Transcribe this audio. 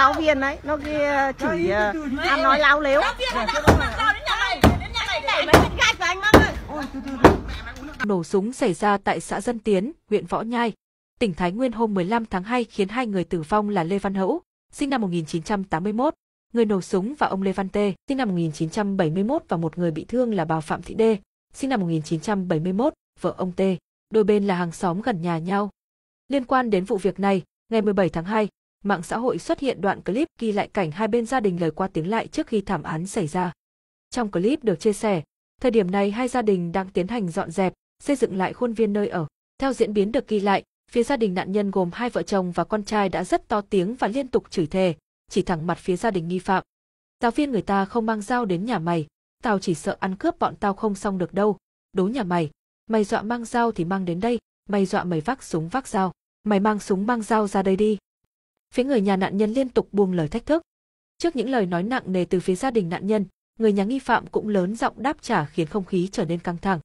láo viên đấy nó kia chỉ ờ, ăn nói láo lếu nổ súng xảy ra tại xã Dân Tiến, huyện Võ Nhai, tỉnh Thái Nguyên hôm 15 tháng 2 khiến hai người tử vong là Lê Văn Hữu, sinh năm 1981, người nổ súng và ông Lê Văn Tê, sinh năm 1971 và một người bị thương là bà Phạm Thị Đê, sinh năm 1971, vợ ông Tê. Đôi bên là hàng xóm gần nhà nhau. Liên quan đến vụ việc này, ngày 17 tháng 2, mạng xã hội xuất hiện đoạn clip ghi lại cảnh hai bên gia đình lời qua tiếng lại trước khi thảm án xảy ra. Trong clip được chia sẻ, thời điểm này hai gia đình đang tiến hành dọn dẹp, xây dựng lại khuôn viên nơi ở. Theo diễn biến được ghi lại, phía gia đình nạn nhân gồm hai vợ chồng và con trai đã rất to tiếng và liên tục chửi thề, chỉ thẳng mặt phía gia đình nghi phạm. Giáo viên người ta không mang dao đến nhà mày, tao chỉ sợ ăn cướp bọn tao không xong được đâu, đố nhà mày, mày dọa mang dao thì mang đến đây, mày dọa mày vác súng vác dao, mày mang súng mang dao ra đây đi phía người nhà nạn nhân liên tục buông lời thách thức. Trước những lời nói nặng nề từ phía gia đình nạn nhân, người nhà nghi phạm cũng lớn giọng đáp trả khiến không khí trở nên căng thẳng.